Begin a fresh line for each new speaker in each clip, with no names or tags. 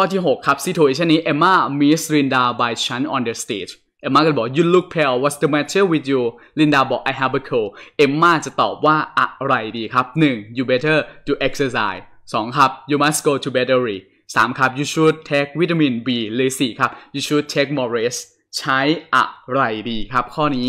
ข้อที่ 6 ครับซีท u a t i o นนี้เอมมามีสรินดาบายชันออนเดอะสเตจเอมมาก็บอก you look pale what's the matter with you ลินดาบอก I have a cold เอมมาจะตอบว่าอะไรดีครับ 1. you better do exercise 2. ครับ you must go to battery 3. ครับ you should take vitamin B หรือ 4. ครับ you should take more rest ใช้อะไรดีครับ ข้อนี้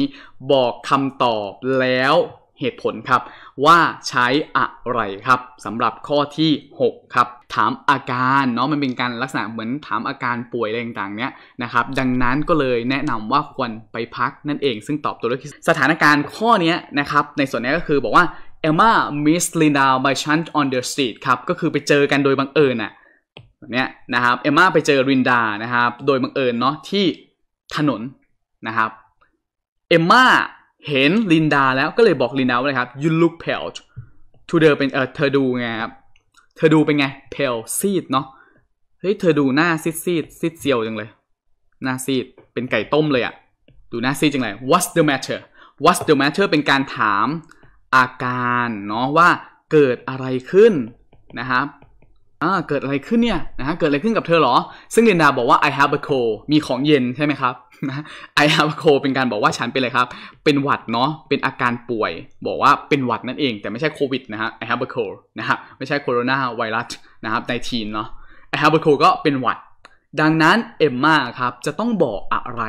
บอกคำตอบแล้วเหตุผลครับว่าใช้อะไรครับสำหรับข้อที่ 6 ครับถามอาการเนาะมันเป็นการลักษณะเหมือนถามอาการป่วยอะไรต่างๆเนี้ยนะครับดังนั้นก็เลยแนะนำว่าควรไปพักนั่นเองซึ่งตอบตัวเลือกที่สถานการณ์ข้อนี้นะครับในส่วนนี้ก็คือบอกว่าเอลมามิสลินดาบายชันออนเดอะสตรีทครับก็คือไปเจอกันโดยบังเอิญอะเนี้ยนะครับเอมมาไปเจอรินดานะครับโดยบังเอิญเนาะที่ถนนนะครับเอมมาเห็นลินดาแล้วก็เลยบอกลินดาว่าครับ you look pale to เธอเป็น เออเธอดู ไงครับ เธอดูเป็นไง pale ซีดเนาะเฮ้ย เธอดูหน้าซีดซีดซีดเซียวจังเลย หน้าซีด เป็นไก่ต้มเลยอะดูหน้าซีดจังเลย what's the matter what's the matter เป็นการถามอาการ เนาะ ว่าเกิดอะไรขึ้นนะครับอ่าเกิดอะไรขึ้นเนี่ยนะฮะเกิดอะไรขึ้นกับเธอหรอซึ่งลินดาบอกว่า I have a cold มีของเย็นใช่ไหมครับนะ I have a cold เป็นการบอกว่าฉันเป็นอะไรครับเป็นหวัดเนาะเป็นอาการป่วย บอกว่าเป็นหวัดนั่นเอง แต่ไม่ใช่โควิดนะฮะ I have a cold นะฮะไม่ใช่โคโรนาไวรัสนะครับในทีนเนาะ I have a cold ก็เป็นหวัด ดังนั้นเอมมาครับจะต้องบอกอะไร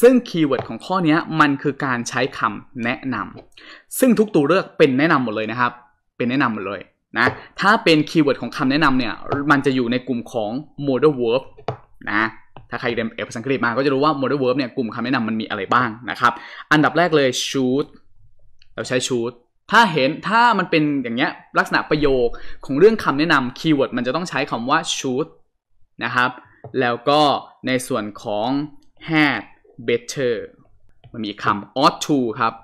ซึ่งคีย์เวิร์ดของข้อนี้มันคือการใช้คำแนะนำซึ่งทุกตัวเลือกเป็นแนะนำหมดเลยนะครับ เป็นแนะนำหมดเลยนะถ้าเป็นคีย์เวิร์ดของคำแนะนำเนี่ย มันจะอยู่ในกลุ่มของ modal verb นะ ถ้าใครเรียนเอภาษาอังกฤษมาก็จะรู้ว่า modal verb เนี่ยกลุ่มคำแนะนำมันมีอะไรบ้างนะครับ อันดับแรกเลย s h o o t เราใช้ s h o o t ถ้าเห็นถ้ามันเป็นอย่างเงี้ยลักษณะประโยคของเรื่องคำแนะนำคีย์เวิร์ดมันจะต้องใช้คำว่า s h o o t นะครับ แล้วก็ในส่วนของ had better มันมีคำ ought to ครับ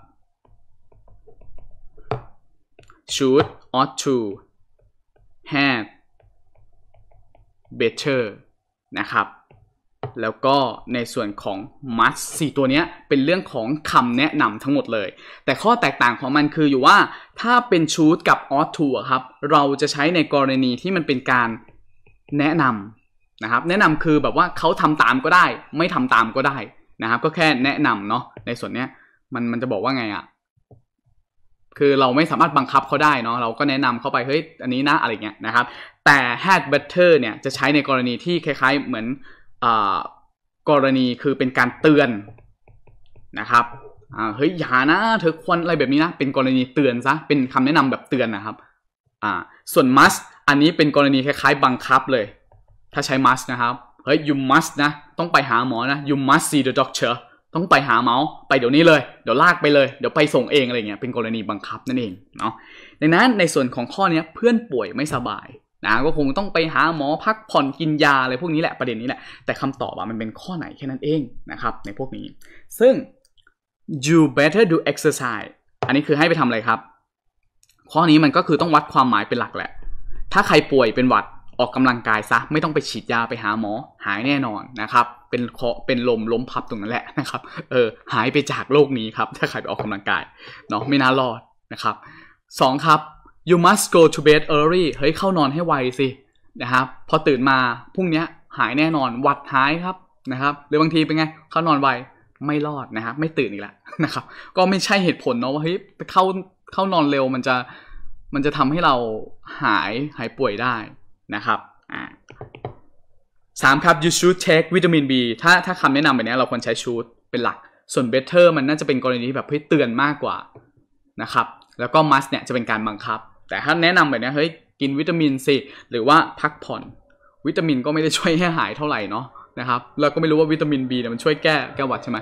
should ought to have better นะครับ แล้วก็ในส่วนของ must สี่ตัวนี้เป็นเรื่องของคำแนะนำทั้งหมดเลย แต่ข้อแตกต่างของมันคืออยู่ว่าถ้าเป็น should กับ ought to ครับ เราจะใช้ในกรณีที่มันเป็นการแนะนำนะครับแนะนำคือแบบว่าเขาทำตามก็ได้ ไม่ทำตามก็ได้นะครับก็แค่แนะนำเนาะในส่วนนี้มันมันจะบอกว่าไงอะ่ะคือเราไม่สามารถบังคับเขาได้เนาะ เราก็แนะนำเข้าไปเฮ้ยอันนี้นะอะไรเงี้ยนะครับแต่ had better เนี่ยจะใช้ในกรณีที่คล้ายๆเหมือนอกรณีคือเป็นการเตือนนะครับเฮ้ยอย่านะเธอควรอะไรแบบนี้นะเป็นกรณีเตือนซะเป็นคำแนะนำแบบเตือนนะครับอ่าส่วน must อันนี้เป็นกรณีคล้าย ๆ บังคับเลย ถ้าใช้ must นะครับเฮ้ย you must นะต้องไปหาหมอนะ you must see the doctor ต้องไปหาเมาส์ไปเดี๋ยวนี้เลยเดี๋ยวลากไปเลย เดี๋ยวไปส่งเองอะไรเงี้ยเป็นกรณีบังคับนั่นเองเนาะดังนั้นในส่วนของข้อนี้เพื่อนป่วยไม่สบายนะก็คงต้องไปหาหมอพักผ่อนกินยาอะไรพวกนี้แหละประเด็นนี้แหละ แต่คำตอบอะมันเป็นข้อไหนแค่นั้นเองนะครับ ในพวกนี้ ซึ่ง you better do exercise อันนี้คือให้ไปทำอะไรครับ ข้อนี้มันก็คือต้องวัดความหมายเป็นหลักแหละ ถ้าใครป่วยเป็นหวัดออกกำลังกายซะไม่ต้องไปฉีดยาไปหาหมอ หายแน่นอนนะครับ เป็นเคาะเป็นลมล้มพับตรงนั้นแหละนะครับ เออหายไปจากโลกนี้ครับถ้าใครไปออกกำลังกายเนาะไม่น่ารอดนะครับสองครับ you must go to bed early เฮ้ย เข้านอนให้ไวสินะครับพอตื่นมาพรุ่งนี้หายแน่นอนวัดหายครับนะครับ หรือบางทีเป็นไงเข้านอนไว ไม่รอดนะครับ ไม่ตื่นอีกแล้วนะครับ ก็ไม่ใช่เหตุผลเนาะว่าเฮ้ยเข้าเข้านอนเร็วมันจะมันจะทำให้เราหายหายป่วยได้นะครับอ่าสามครับ you should take วิตามิน B ถ้าถ้าคำแนะนำแบบนี้เราควรใช้ชูดเป็นหลักส่วน better มันน่าจะเป็นกรณีที่แบบเพื่อเตือนมากกว่านะครับ แล้วก็ must เนี่ยจะเป็นการบังคับ แต่ถ้าแนะนำแบบนี้เฮ้ย กินวิตามินสิหรือว่าพักผ่อน วิตามินก็ไม่ได้ช่วยให้หายเท่าไหร่เนาะนะครับเราก็ไม่รู้ว่าวิตามิน B เนี่ยมันช่วยแก้แก้หวัดใช่ไหม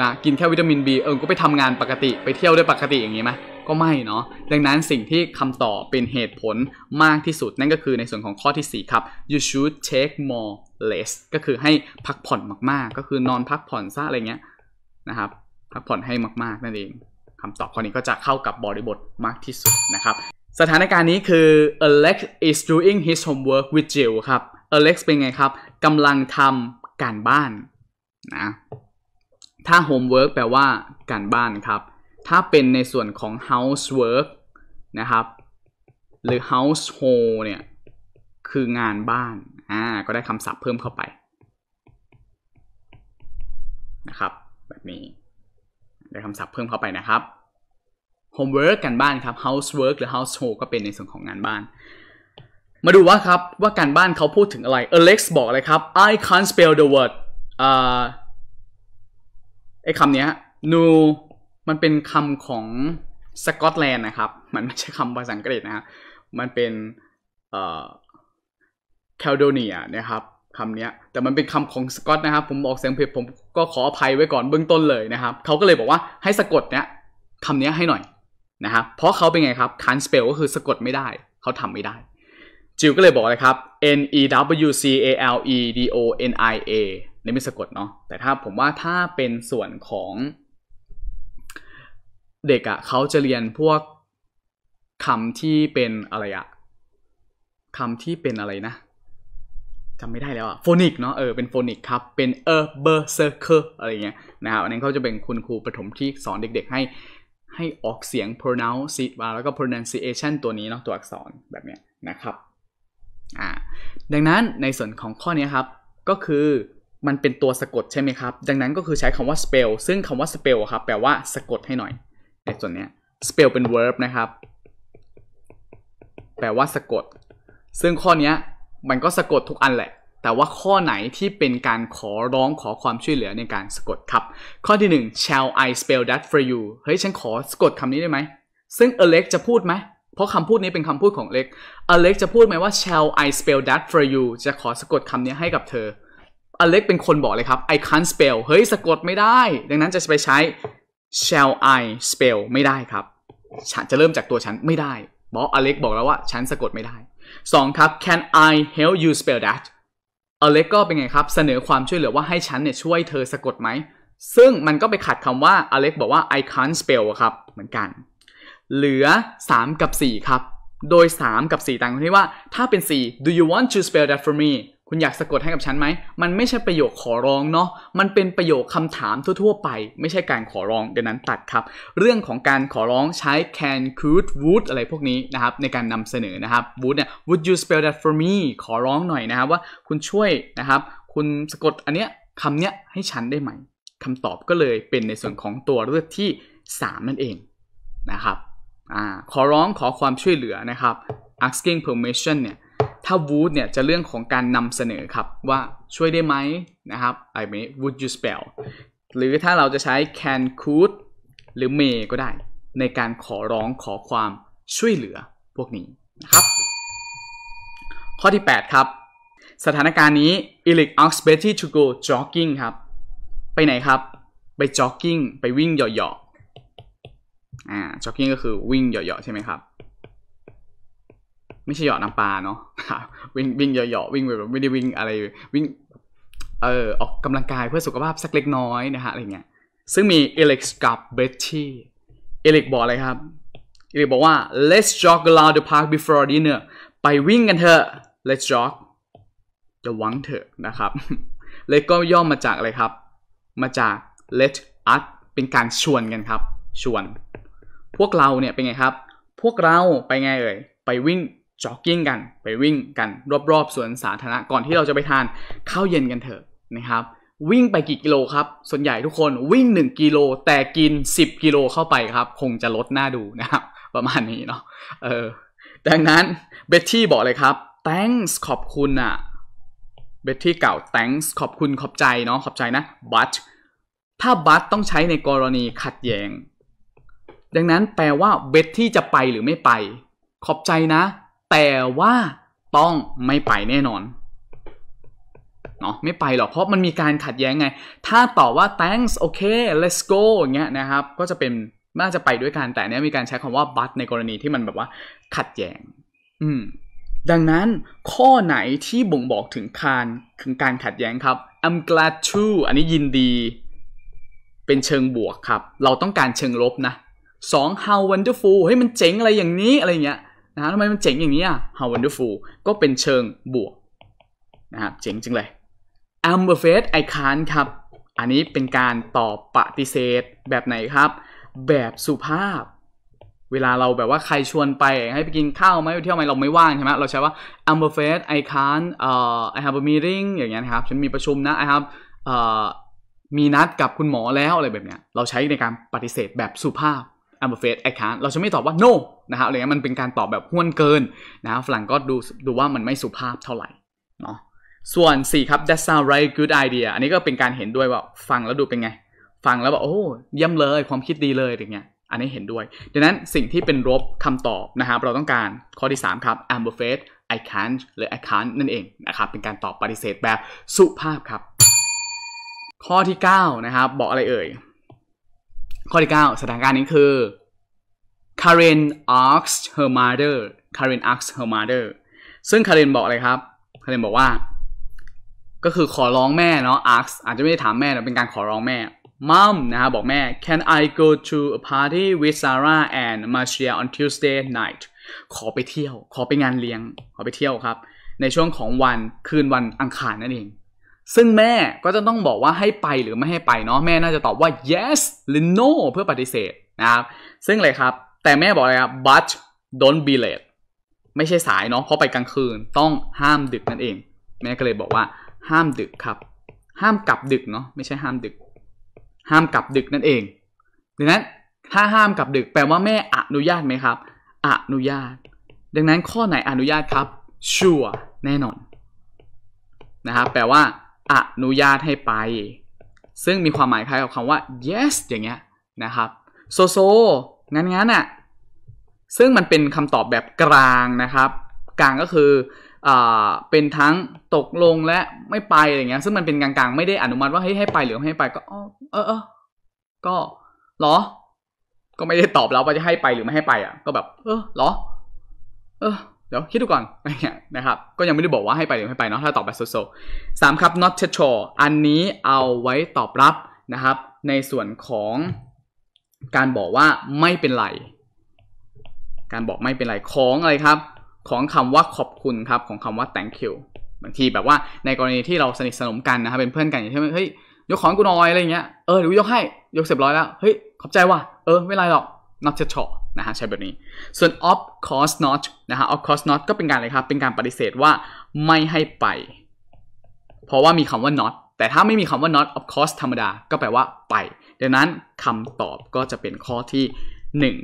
นะกินแค่วิตามิน B เออก็ไปทำงานปกติไปเที่ยวได้ปกติอย่างนี้ไหมก็ไม่เนาะดังนั้นสิ่งที่คำตอบเป็นเหตุผลมากที่สุดนั่นก็คือในส่วนของข้อที่ 4 ครับ you should take more less ก็คือให้พักผ่อนมากๆ ก็คือนอนพักผ่อน ซะ อะไรเงี้ยนะครับ พักผ่อนให้มาก ๆ นั่นเองคำตอบข้อนี้ก็จะเข้ากับบริบทมากที่สุดนะครับ สถานการณ์นี้คือ Alex is doing his homework with Jill ครับ Alex เป็นไงครับกำลังทำการบ้านนะถ้า homework แปลว่าการบ้านครับถ้าเป็นในส่วนของ housework นะครับ หรือ household เนี่ย คืองานบ้าน อ่า ก็ได้คำศัพท์เพิ่มเข้าไป นะครับ แบบนี้ ได้คำศัพท์เพิ่มเข้าไปนะครับ homework กันบ้านครับ housework หรือ household ก็เป็นในส่วนของงานบ้าน มาดูว่าครับ ว่าการบ้านเขาพูดถึงอะไร Alex บอกเลยครับ I can't spell the word อ่าไอคำนี้ new มันเป็นคำของสกอตแลนด์นะครับ มันไม่ใช่คำภาษาอังกฤษนะฮะมันเป็นเอ่อแคลโดเนียนะครับคำนี้แต่มันเป็นคำของสกอตนะครับ ผมออกเสียงผิดผมก็ขออภัยไว้ก่อนเบื้องต้นเลยนะครับ เขาก็เลยบอกว่าให้สะกดเนี้ยคำนี้ให้หน่อยนะครับ เพราะเขาเป็นไงครับ can't spell ก็คือสะกดไม่ได้ เขาทำไม่ได้จิวก็เลยบอกเลยครับ n e w c a l e d o n i a นี่ไม่สะกดเนาะ แต่ถ้าผมว่าถ้าเป็นส่วนของเด็กอะ่ะ เขาจะเรียนพวกคำที่เป็นอะไรอะคำที่เป็นอะไรนะ จำไม่ได้แล้วอะโฟนิกเนาะ เออ เป็นโฟนิกครับ เป็นเออเบอร์เซอร์เคอร์อะไรเงี้ยนะครับ อันนั้นเขาจะเป็นคุณครูประถมที่สอนเด็กๆ ให้ให้ออกเสียง pronounce มาแล้วก็ pronunciation ตัวนี้เนาะตัวอักษรแบบเนี้ยนะครับ อ่า ดังนั้นในส่วนของข้อนี้ครับ ก็คือ มันเป็นตัวสะกดใช่ไหมครับ ดังนั้นก็คือใช้คำว่า spell ซึ่งคำว่า spell ครับแปลว่าสะกดให้หน่อยส่วนนี้ spell เป็น verb นะครับ แปลว่าสะกด ซึ่งข้อนี้มันก็สะกดทุกอันแหละ แต่ว่าข้อไหนที่เป็นการขอร้องขอความช่วยเหลือในการสะกดครับ ข้อที่ 1 shall I spell that for you เฮ้ย ฉันขอสะกดคำนี้ได้ไหม ซึ่ง Alex จะพูดไหม เพราะคำพูดนี้เป็นคำพูดของ Alex Alex จะพูดไหมว่า shall I spell that for you จะขอสะกดคำนี้ให้กับเธออเล็กเป็นคนบอกเลยครับ I can't spell เฮ้ยสะกดไม่ได้ ดังนั้นจะไปใช้ shall I spell ไม่ได้ครับ ฉันจะเริ่มจากตัวฉัน ไม่ได้บอกอเล็กบอกแล้วว่าฉันสะกดไม่ได้สองครับ can I help you spell that อเล็กก็เป็นไงครับ เสนอความช่วยเหลือว่าให้ฉันเนี่ยช่วยเธอสะกดไหม ซึ่งมันก็ไปขัดคำว่าอเล็กบอกว่า I can't spell ครับ เหมือนกัน เหลือ 3 กับ 4 ครับ โดย 3 กับ 4 ต่างกันที่ว่าถ้าเป็น 4 do you want to spell that for me คุณอยากสะกดให้กับฉันไหม มันไม่ใช่ประโยคขอร้องเนาะ มันเป็นประโยคคำถามทั่วๆไป ไม่ใช่การขอร้องดังนั้นตัดครับ เรื่องของการขอร้องใช้ can could would อะไรพวกนี้นะครับ ในการนำเสนอนะครับ would เนี่ย would you spell that for me ขอร้องหน่อยนะครับว่าคุณช่วยนะครับ คุณสะกดอันเนี้ยคำเนี้ยให้ฉันได้ไหม คำตอบก็เลยเป็นในส่วนของตัวเลือกที่ 3 นั่นเองนะครับอขอร้องขอความช่วยเหลือนะครับ asking permission เนี่ยถ้า would เนี่ยจะเรื่องของการนำเสนอครับ ว่าช่วยได้ไหมนะครับไอ้แบบนี้ would you spell หรือถ้าเราจะใช้ can could หรือ may ก็ได้ ในการขอร้องขอความช่วยเหลือพวกนี้นะครับ ข้อที่ 8 ครับ สถานการณ์นี้ Eric a s k s Betty to go jogging ครับ ไปไหนครับไป jogging ไปวิ่งเหยาะๆอ่า jogging ก็คือวิ่งเหยาะๆใช่ไหมครับไม่ใช่เหยาะน้ำปลาเนาะวิ่งวิ่งเหยาะๆ วิ่งแบบไม่ได้วิ่งอะไรวิ่งเออออกกำลังกายเพื่อสุขภาพสักเล็กน้อยนะฮะอะไรเงี้ยซึ่งมีเอลิก์กับเบตตี้เอลิกบอกอะไรครับเอลิกบอกว่า let's jog around the park before dinner ไปวิ่งกันเถอะ let's jog จะหวังเถอะนะครับเลยก็ย่อมาจากอะไรครับ มาจาก let us เป็นการชวนกันครับชวน พวกเราเนี่ยเป็นไงครับ พวกเราไปไงเอ่ยไปวิ่งจ็อกกิ้งกันไปวิ่งกัน รอบ ๆสวนสาธารณะก่อนที่เราจะไปทานข้าวเย็นกันเถอะ นะครับ วิ่งไปกี่กิโลครับ ส่วนใหญ่ทุกคนวิ่ง 1 กิโล แต่กิน 10 กิโลเข้าไปครับ คงจะลดหน้าดูนะครับ ประมาณนี้เนาะเออดังนั้นเบตตี้บอกเลยครับ thanks ขอบคุณอะเบตตี้เก่า thanks ขอบคุณขอบใจเนาะขอบใจนะ but ถ้า but ต้องใช้ในกรณีขัดแยง้งดังนั้นแปลว่าเบตที่จะไปหรือไม่ไป ขอบใจนะแต่ว่าต้องไม่ไปแน่นอน เนาะไม่ไปหรอกเพราะมันมีการขัดแย้งไง ถ้าตอบว่า thanks โอเค let's go อย่างเงี้ยนะครับ ก็จะเป็นน่าจะไปด้วยกันแต่เนี้ยมีการใช้คำว่า but ในกรณีที่มันแบบว่าขัดแย้งอืมดังนั้นข้อไหนที่บ่งบอกถึงการถึงการขัดแย้งครับ I'm glad to อันนี้ยินดี เป็นเชิงบวกครับ เราต้องการเชิงลบนะ 2 how wonderful เฮ้ยมันเจ๋งอะไรอย่างนี้อะไรเงี้ยนะทำไมมันเจ๋งอย่างนี้อ่ะ how wonderful ก็เป็นเชิง บวก นะครับ เจ๋งจริงเลย I'm afraid I can't ครับ อันนี้เป็นการตอบปฏิเสธแบบไหนครับ แบบสุภาพ เวลาเราแบบว่าใครชวนไปให้ไปกินข้าวไหมไปเที่ยวไหมเราไม่ว่างใช่ไหมเราใช้ว่า I'm afraid I can't uh, I have a meeting อย่างเงี้ยครับ ฉันมีประชุมนะ I have uh, มีนัดกับคุณหมอแล้วอะไรแบบเนี้ยเราใช้ในการปฏิเสธแบบสุภาพ I'm afraid I can't เราจะไม่ตอบว่า no นะครับอะไรเงี้ยมันเป็นการตอบแบบห้วนเกินนะฝรั่งก็ดูดูว่ามันไม่สุภาพเท่าไหร่เนาะ ส่วน 4 ครับ that sound right good idea อันนี้ก็เป็นการเห็นด้วยว่าฟังแล้วดูเป็นไง ฟังแล้วแบบโอ้ย่ำมเลยความคิดดีเลยอย่างเงี้ย อันนี้เห็นด้วย ดังนั้นสิ่งที่เป็นลบคำตอบนะครับ เราต้องการข้อที่3ครับ I'm afraid I can't หรือ I can't นั่นเองนะครับเป็นการตอบปฏิเสธแบบสุภาพครับ ข้อที่9นะครับบอกอะไรเอ่ยข้อที่ 9 สถานการณ์นี้คือ Karen a s k s her mother Karen a s k s her mother ซึ่ง Karen บอกอะไรครับ Karen บอกว่า ก็คือขอร้องแม่เนาะ ask อาจจะไม่ได้ถามแม่แต่เป็นการขอร้องแม่ Mom นะฮะบอกแม่ Can I go to a party with Sarah and Marcia on Tuesday night ขอไปเที่ยว ขอไปงานเลี้ยง ขอไปเที่ยวครับ ในช่วงของวันคืนวันอังคารนั่นเองซึ่งแม่ก็จะต้องบอกว่าให้ไปหรือไม่ให้ไปเนาะแม่น่าจะตอบว่า yes หรือ no เพื่อปฏิเสธนะครับซึ่งเลยครับ แต่แม่บอกเลยครับ but don't be late ไม่ใช่สายเนาะเพราะไปกลางคืน ต้องห้ามดึกนั่นเอง แม่ก็เลยบอกว่า ห้ามดึกครับ ห้ามกลับดึกเนาะไม่ใช่ห้ามดึก ห้ามกลับดึกนั่นเองดังนั้นถ้าห้ามกลับดึก แปลว่าแม่อนุญาตไหมครับ อนุญาต ดังนั้นข้อไหนอนุญาตครับ sure แน่นอนนะครับ แปลว่าอนุญาตให้ไป ซึ่งมีความหมายคล้ายกับคำว่า yes อย่างเงี้ยนะครับโซโซงั้นงั้นอ่ะซึ่งมันเป็นคำตอบแบบกลางนะครับ กลางก็คือเป็นทั้งตกลงและไม่ไปอะไรเงี้ยซึ่งมันเป็นกลาง ๆ ไม่ได้อนุมัติว่าเฮ้ยให้ไปหรือไม่ให้ไปก็เออเออก็หรอ ก็ไม่ได้ตอบเราว่าจะให้ไปหรือไม่ให้ไปอ่ะก็แบบ เออหรอ เออเดี๋ยวคิดดูก่อนอะไรเงี้ยนะครับก็ยังไม่ได้บอกว่าให้ไปหรือไม่ไปเนาะถ้าตอบแบบโซโซสามครับ not sure อันนี้เอาไว้ตอบรับนะครับในส่วนของการบอกว่าไม่เป็นไรการบอกไม่เป็นไรของอะไรครับของคำว่าขอบคุณครับของคำว่า thank you บางทีแบบว่าในกรณีที่เราสนิทสนมกันนะครับเป็นเพื่อนกันอย่างเช่นเฮ้ยยกของกูหน่อยอะไรเงี้ยเออหรือยกให้ ยกเสร็จร้อยแล้วเฮ้ยขอบใจว่ะเออไม่ไรหรอก not sure นะฮะใช้แบบนี้ส่วน of course not นะฮะ of course not ก็เป็นการอะไรครับเป็นการปฏิเสธว่าไม่ให้ไปเพราะว่ามีคำว่า not แต่ถ้าไม่มีคำว่า not of course ธรรมดา ก็แปลว่าไปดังนั้นคำตอบก็จะเป็นข้อที่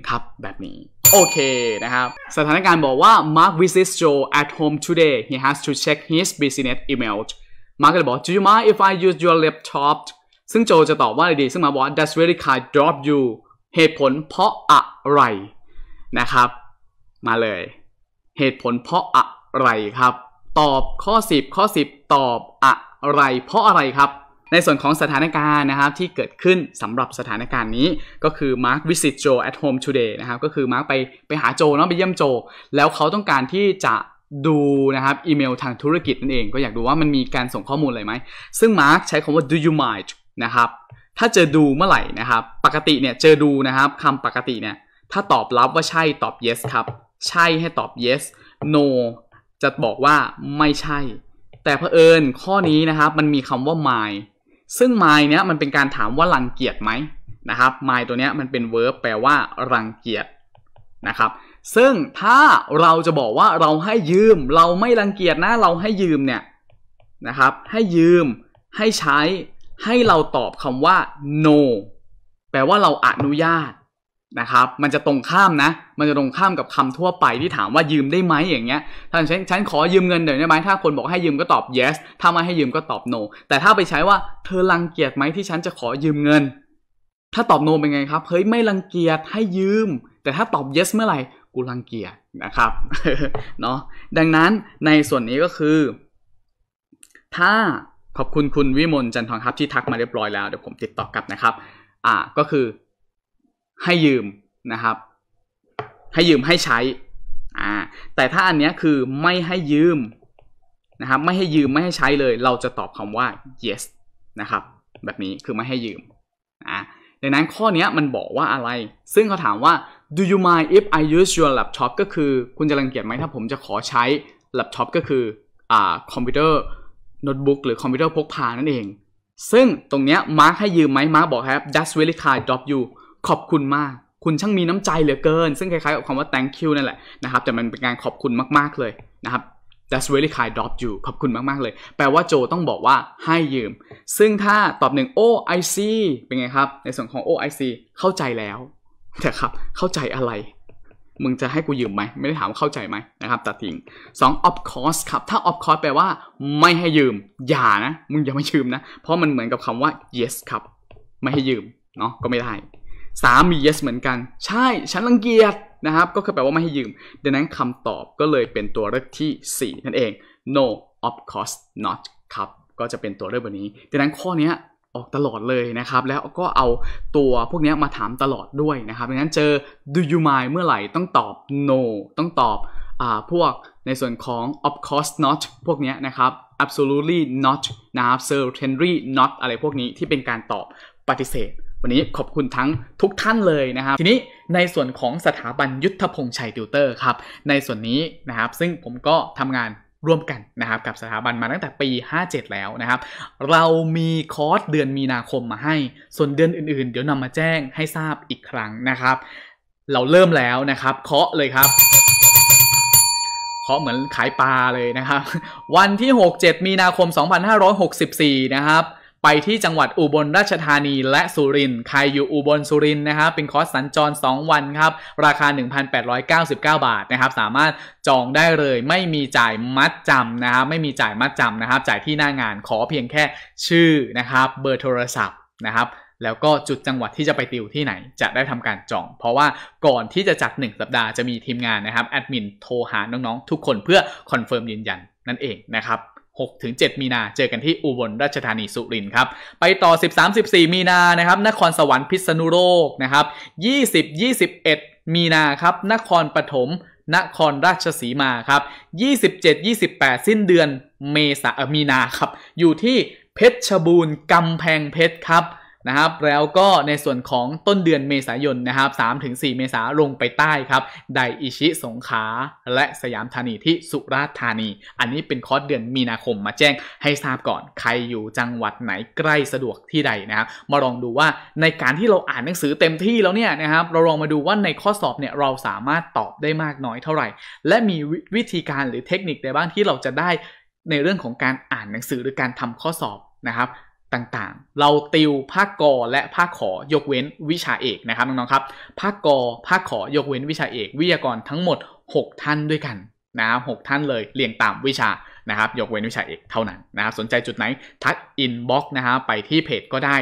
1 ครับแบบนี้ โอเคนะครับ สถานการณ์บอกว่า Mark visits Joe at home today he has to check his business email Mark เลยบอก Do you mind if I use your laptop ซึ่งโจจะตอบว่าอะไรดีซึ่งมาบอก That's really kind drop you เหตุผลเพราะอะอะไรนะครับมาเลยเหตุผลเพราะอะไรครับตอบข้อ 10 ข้อ 10 ตอบอะไรเพราะอะไรครับ ในส่วนของสถานการณ์นะครับที่เกิดขึ้นสำหรับสถานการณ์นี้ก็คือมาร์ควิสิตโจแอ t โฮมทูเดย์นะครับก็คือมาร์คไปไปหาโจเนาะไปเยี่ยมโจแล้วเขาต้องการที่จะดูนะครับอีเมลทางธุรกิจนั่นเองก็อยากดูว่ามันมีการส่งข้อมูลอะไรไหมซึ่งมาร์กใช้คำว่า do you mind นะครับ ถ้าเจอดูเมื่อไหร่นะครับ ปกติเนี่ยเจอดูนะครับคำปกติเนี่ยถ้าตอบรับว่าใช่ตอบ yes ครับ ใช่ให้ตอบ yes no จะบอกว่า ไม่ใช่ แต่เผอิญข้อนี้นะครับมันมีคำว่า my ซึ่ง my เนี้ยมันเป็นการถามว่ารังเกียจไหมนะครับ my ตัวเนี้ยมันเป็น verb แปลว่ารังเกียจนะครับ ซึ่งถ้าเราจะบอกว่าเราให้ยืมเราไม่รังเกียจนะเราให้ยืมเนี่ยนะครับ ให้ยืมให้ใช้ ให้เราตอบคำว่า no แปลว่าเราอนุญาตนะครับมันจะตรงข้ามนะ มันจะตรงข้ามกับคำทั่วไปที่ถามว่ายืมได้ไหมอย่างเงี้ยถ้าฉัน ฉันขอยืมเงินเดี๋ยวได้ไหม ถ้าคนบอกให้ยืมก็ตอบ yes ถ้าไม่ให้ยืมก็ตอบ no แต่ถ้าไปใช้ว่า เธอรังเกียจไหมที่ฉันจะขอยืมเงิน ถ้าตอบ no เป็นไงครับ เฮ้ยไม่รังเกียจให้ยืม แต่ถ้าตอบ yes เมื่อไหร่ กูรังเกียจนะครับ เนาะดังนั้นในส่วนนี้ก็คือ ถ้าขอบคุณคุณวิมลจันทองครับที่ทักมาเรียบร้อยแล้วเดี๋ยวผมติดต่อกลับนะครับ อ่าก็คือให้ยืมนะครับ ให้ยืมให้ใช้อ่าแต่ถ้าอันเนี้ยคือไม่ให้ยืมนะครับไม่ให้ยืมไม่ให้ใช้เลย เราจะตอบคำว่า yes นะครับแบบนี้คือไม่ให้ยืมอ่าดังนั้นข้อนี้มันบอกว่าอะไร ซึ่งเขาถามว่า do you mind if I use your laptop ก็คือคุณจะรังเกียจไหมถ้าผมจะขอใช้ laptop ก็คืออ่าคอมพิวเตอร์โน้ตบุ๊กหรือคอมพิวเตอร์พกพานั่นเอง ซึ่งตรงเนี้ยมาร์คให้ยืมไหมมาร์คบอกครับ that's really kind of you ขอบคุณมาก คุณช่างมีน้ำใจเหลือเกิน ซึ่งคล้ายๆกับคำว่า thank you นั่นแหละนะครับ แต่มันเป็นการขอบคุณมากๆเลยนะครับ that's really kind of you ขอบคุณมากๆเลย แปลว่าโจต้องบอกว่าให้ยืม ซึ่งถ้าตอบหนึ่ง oh I see เป็นไงครับ ในส่วนของ oh I see เข้าใจแล้ว แต่ครับ เข้าใจอะไร มึงจะให้กูยืมไหม ไม่ได้ถามว่าเข้าใจไหมนะครับตัดทิ้งสอง of course ครับ ถ้า of course แปลว่า ไม่ให้ยืม อย่านะ มึงอย่ามายืมนะ เพราะมันเหมือนกับคำว่า yes ครับ ไม่ให้ยืม เนาะก็ไม่ได้สามี yes เหมือนกันใช่ ฉันรังเกียจนะครับ ก็คือแปลว่าไม่ให้ยืม ดังนั้นคำตอบก็เลยเป็นตัวเลือกที่ 4 นั่นเอง no of course not ครับ ก็จะเป็นตัวเลือกแบบนี้ดังนั้นข้อนี้ออกตลอดเลยนะครับ แล้วก็เอาตัวพวกนี้มาถามตลอดด้วยนะครับดังนั้นเจอ do you mind เมื่อไหร่ต้องตอบ no ต้องตอบ อ่า พวกในส่วนของ of course not พวกนี้นะครับ absolutely not นะครับ certainly not อะไรพวกนี้ที่เป็นการตอบปฏิเสธวันนี้ขอบคุณทั้งทุกท่านเลยนะครับ ทีนี้ในส่วนของสถาบันยุทธพงษ์ชัยติวเตอร์ครับ ในส่วนนี้นะครับ ซึ่งผมก็ทำงานร่วมกันนะครับ กับสถาบันมาตั้งแต่ปี 57 แล้วนะครับ เรามีคอร์สเดือนมีนาคมมาให้ ส่วนเดือนอื่นๆ เดี๋ยวนำมาแจ้งให้ทราบอีกครั้งนะครับ เราเริ่มแล้วนะครับ เคาะเลยครับเคาะเหมือนขายปลาเลยนะครับ วันที่ 6-7 มีนาคม 2564 นะครับไปที่จังหวัดอุบลราชธานี และสุรินทร์ ใครอยู่อุบลสุรินทร์นะครับ เป็นคอร์สสัญจร 2 วันครับ ราคา 1,899 บาทนะครับ สามารถจองได้เลย ไม่มีจ่ายมัดจำนะครับ ไม่มีจ่ายมัดจำนะครับ จ่ายที่หน้างาน ขอเพียงแค่ชื่อนะครับ เบอร์โทรศัพท์นะครับ แล้วก็จุดจังหวัดที่จะไปติวที่ไหน จะได้ทำการจอง เพราะว่าก่อนที่จะจัด 1 สัปดาห์จะมีทีมงานนะครับแอดมินโทรหาน้องๆทุกคนเพื่อคอนเฟิร์มยืนยันนั่นเองนะครับ6-7มีนา เจอกันที่อุบลราชธานีสุรินครับ ไปต่อ 13-14มีนา นะครับ นครสวรรค์พิษณุโลกนะครับ 20-21 มีนาครับ นครปฐม นครราชสีมาครับ 27-28 สิ้นเดือนเมษามีนาครับ อยู่ที่เพชรบูรณ์กำแพงเพชรครับนะครับแล้วก็ในส่วนของต้นเดือนเมษายนนะครับ 3-4 เมษาลงไปใต้ครับไดอิชิสงขาและสยามธานีที่สุราษฎร์ธานี อันนี้เป็นคอร์สเดือนมีนาคมมาแจ้งให้ทราบก่อนใครอยู่จังหวัดไหนใกล้สะดวกที่ใดนะครับ มาลองดูว่าในการที่เราอ่านหนังสือเต็มที่แล้วเนี่ยนะครับเราลองมาดูว่าในข้อสอบเนี่ยเราสามารถตอบได้มากน้อยเท่าไหร่ และมีวิธีการหรือเทคนิคใดบ้างที่เราจะได้ในเรื่องของการอ่านหนังสือหรือการทำข้อสอบนะครับต่าง ๆ เรา ติว ภาคกอและภาคขอยกเว้นวิชาเอกนะครับน้องๆครับภาคกอภาคขอยกเว้นวิชาเอก วิทยากรทั้งหมด 6 ท่านด้วยกันนะครับหท่านเลย เรียงตามวิชา นะครับยกเว้นวิชาเอกเท่านั้น นะครับ สนใจจุดไหนทัก อินบ็อกซ์นะับไปที่เพจก็ได้